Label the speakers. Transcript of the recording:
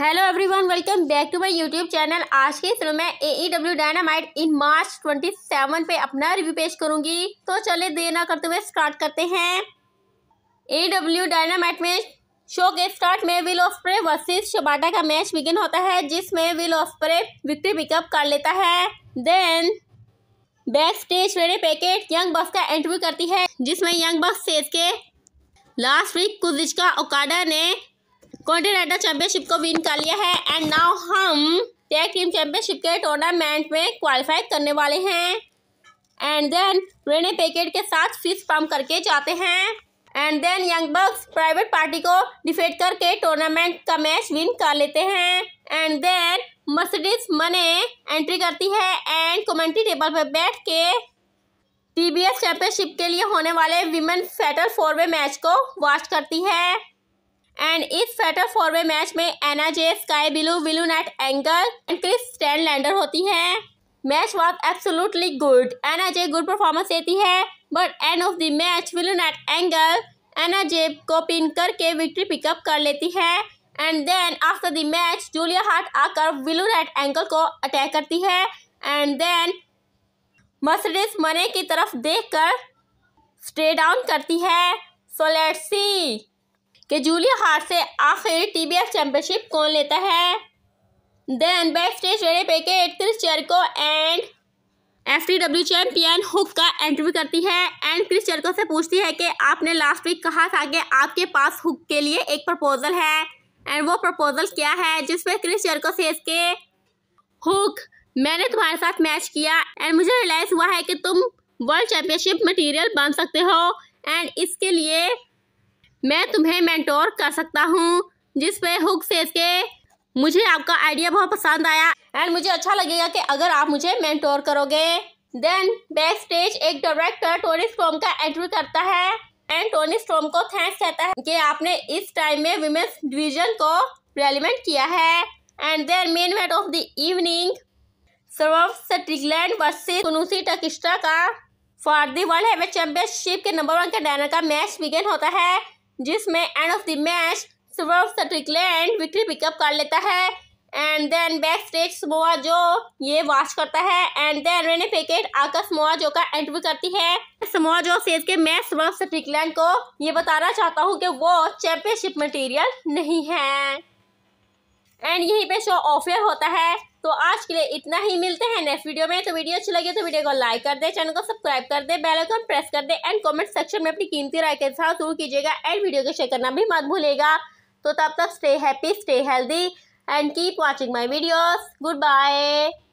Speaker 1: hello everyone welcome back to my YouTube channel आज के film में A E W Dynamite in March twenty seven पे अपना review पेश करूंगी तो चले देना करते हुए स्टार्ट करते हैं ए डब्ल्यू डायनामाइट में शो के स्टार्ट में विल ऑस्प्रे वर्सेस शबाटा का मैच बिगिन होता है जिसमें विल ऑस्प्रे विक्ट्री पिकअप कर लेता है then back stage ready packet Young Bucks का एंट्री करती है जिसमें यंग बक्स सेज के लास्ट वीक का ओकाडा ने कॉन्टिनेंटल चैंपियनशिप को विन कर लिया है एंड नाउ हम टैग टीम चैंपियनशिप के टूर्नामेंट में क्वालिफाई करने वाले हैं एंड देन रेने पैकेट के साथ फीस पम्प करके जाते हैं and then Young Bucks private party को डिफेट करके टूर्नामेंट का मैच विन कर लेते हैं and then Mercedes Moné entry करती है एंड कमेंट्री टेबल पर बैठ के टीबीएस चैंपियनशिप के लिए होने वाले women fatal four way match को वॉच करती है एंड इस स्वेटर फॉरवे मैच में Anna Jay Skye Blue Willow Nightingale and Kris Statlander होती हैं match was absolutely good Anna Jay good performance देती है but end of the match Willow Nightingale Anna Jay को pin करके victory pickup कर लेती है and then after the match Julia Hart आकर विलू नेट एंगल को attack करती है एंड देन मर्सिडीज मने की तरफ देख कर स्टे डाउन करती है सो लेट्स सी कि जूलिया हार्ट से आखिर टीबीएफ चैंपियनशिप कौन लेता है देन बैक स्टेज वेरे पे के Chris Jericho and F T W champion Hook का एंट्री करती है एंड क्रिस चर्को से पूछती है कि आपने लास्ट वीक कहा था कि आपके पास हुक के लिए एक प्रपोजल है एंड वो प्रपोजल क्या है जिसमें क्रिस चर्को से इसके हुक मैंने तुम्हारे साथ मैच किया एंड मुझे रियलाइज हुआ है कि तुम वर्ल्ड चैम्पियनशिप मटीरियल बन सकते हो एंड इसके लिए मैं तुम्हें मेंटोर कर सकता हूँ जिस पे हुक से इसके मुझे आपका आइडिया बहुत पसंद आया एंड मुझे अच्छा लगेगा कि अगर आप मुझे मेंटोर करोगे देन बैक स्टेज एक डायरेक्टर टोनी स्ट्रोम का एंट्री करता है एंड टोनी स्ट्रोम को थैंक्स कहता है कि आपने इस टाइम में विमेंस डिवीजन को रेलिमेंट किया है and their main match of the evening Swerve Strickland versus का for the world heavyweight championship के नंबर वन के कंटेनर का मैच बिगेन होता है जिसमें end of the match Strickland victory pickup कर लेता है and then back stage Samoa Joe ये वॉच करता है एंड देन रेने फेकेट आकर स्मोआ जो का एंट्री करती है स्मोआ जो सेज के मैं समर्फ सटिकलैंड को ये बताना चाहता हूँ कि वो चैंपियनशिप मटेरियल नहीं है एंड यहीं पे शो ऑफियर होता है तो आज के लिए इतना ही मिलते हैं नेक्स्ट वीडियो में तो वीडियो अच्छी लगी तो वीडियो को लाइक कर दे चैनल को सब्सक्राइब कर दे बेल आइकन प्रेस कर दे एंड कमेंट सेक्शन में अपनी कीमती राय के साथ जरूर कीजिएगा एंड वीडियो को शेयर करना भी मत भूलेगा तो तब तक stay happy stay healthy and keep watching my videos good bye